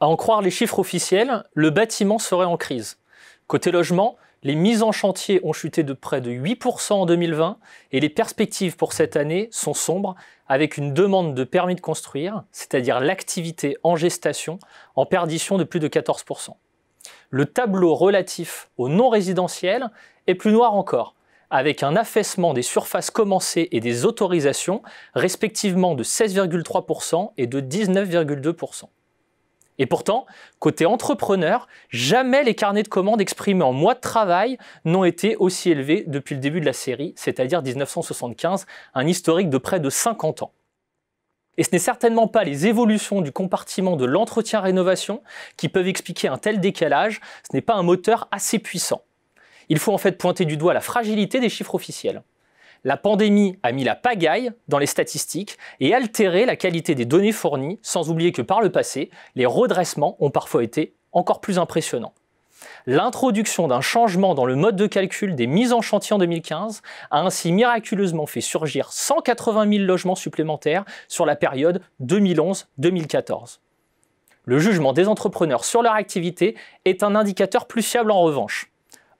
à en croire les chiffres officiels, le bâtiment serait en crise. Côté logement, les mises en chantier ont chuté de près de 8% en 2020 et les perspectives pour cette année sont sombres avec une demande de permis de construire, c'est-à-dire l'activité en gestation, en perdition de plus de 14%. Le tableau relatif au non-résidentiel est plus noir encore, avec un affaissement des surfaces commencées et des autorisations, respectivement de 16,3% et de 19,2%. Et pourtant, côté entrepreneur, jamais les carnets de commandes exprimés en mois de travail n'ont été aussi élevés depuis le début de la série, c'est-à-dire 1975, un historique de près de 50 ans. Et ce n'est certainement pas les évolutions du compartiment de l'entretien-rénovation qui peuvent expliquer un tel décalage, ce n'est pas un moteur assez puissant. Il faut en fait pointer du doigt la fragilité des chiffres officiels. La pandémie a mis la pagaille dans les statistiques et altéré la qualité des données fournies, sans oublier que par le passé, les redressements ont parfois été encore plus impressionnants. L'introduction d'un changement dans le mode de calcul des mises en chantier en 2015 a ainsi miraculeusement fait surgir 180 000 logements supplémentaires sur la période 2011-2014. Le jugement des entrepreneurs sur leur activité est un indicateur plus fiable en revanche.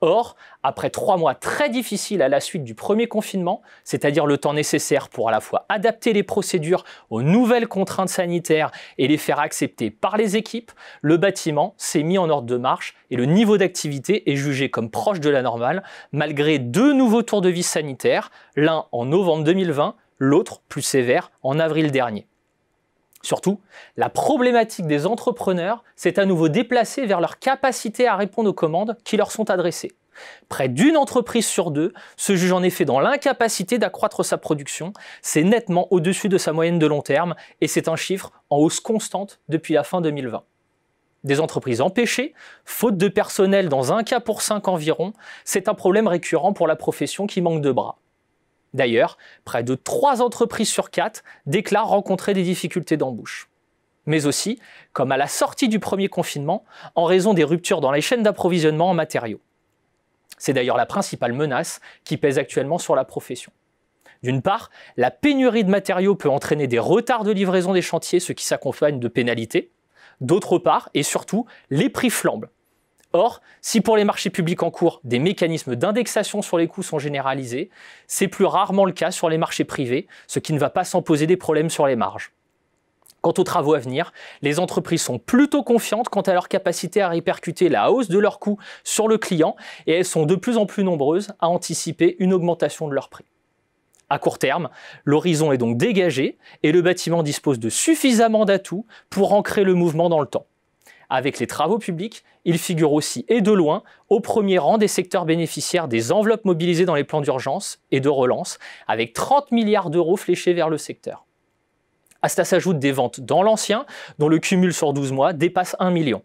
Or, après trois mois très difficiles à la suite du premier confinement, c'est-à-dire le temps nécessaire pour à la fois adapter les procédures aux nouvelles contraintes sanitaires et les faire accepter par les équipes, le bâtiment s'est mis en ordre de marche et le niveau d'activité est jugé comme proche de la normale, malgré deux nouveaux tours de vie sanitaires, l'un en novembre 2020, l'autre plus sévère en avril dernier. Surtout, la problématique des entrepreneurs s'est à nouveau déplacée vers leur capacité à répondre aux commandes qui leur sont adressées. Près d'une entreprise sur deux se juge en effet dans l'incapacité d'accroître sa production, c'est nettement au-dessus de sa moyenne de long terme et c'est un chiffre en hausse constante depuis la fin 2020. Des entreprises empêchées, faute de personnel dans un cas pour cinq environ, c'est un problème récurrent pour la profession qui manque de bras. D'ailleurs, près de 3 entreprises sur 4 déclarent rencontrer des difficultés d'embauche. Mais aussi, comme à la sortie du premier confinement, en raison des ruptures dans les chaînes d'approvisionnement en matériaux. C'est d'ailleurs la principale menace qui pèse actuellement sur la profession. D'une part, la pénurie de matériaux peut entraîner des retards de livraison des chantiers, ce qui s'accompagne de pénalités. D'autre part, et surtout, les prix flambent, Or, si pour les marchés publics en cours, des mécanismes d'indexation sur les coûts sont généralisés, c'est plus rarement le cas sur les marchés privés, ce qui ne va pas sans poser des problèmes sur les marges. Quant aux travaux à venir, les entreprises sont plutôt confiantes quant à leur capacité à répercuter la hausse de leurs coûts sur le client et elles sont de plus en plus nombreuses à anticiper une augmentation de leurs prix. À court terme, l'horizon est donc dégagé et le bâtiment dispose de suffisamment d'atouts pour ancrer le mouvement dans le temps avec les travaux publics, il figure aussi et de loin au premier rang des secteurs bénéficiaires des enveloppes mobilisées dans les plans d'urgence et de relance, avec 30 milliards d'euros fléchés vers le secteur. À cela s'ajoutent des ventes dans l'ancien, dont le cumul sur 12 mois dépasse 1 million.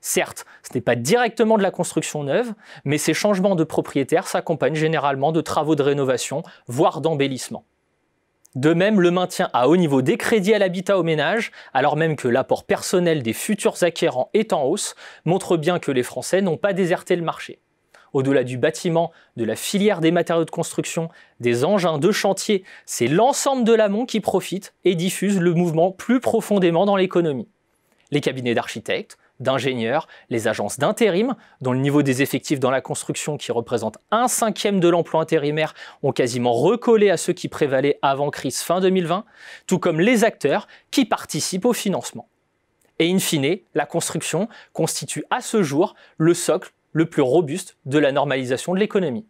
Certes, ce n'est pas directement de la construction neuve, mais ces changements de propriétaires s'accompagnent généralement de travaux de rénovation, voire d'embellissement. De même, le maintien à haut niveau des crédits à l'habitat aux ménages, alors même que l'apport personnel des futurs acquérants est en hausse, montre bien que les Français n'ont pas déserté le marché. Au-delà du bâtiment, de la filière des matériaux de construction, des engins de chantier, c'est l'ensemble de l'amont qui profite et diffuse le mouvement plus profondément dans l'économie. Les cabinets d'architectes, d'ingénieurs, les agences d'intérim, dont le niveau des effectifs dans la construction, qui représente un cinquième de l'emploi intérimaire, ont quasiment recollé à ceux qui prévalaient avant crise fin 2020, tout comme les acteurs qui participent au financement. Et in fine, la construction constitue à ce jour le socle le plus robuste de la normalisation de l'économie.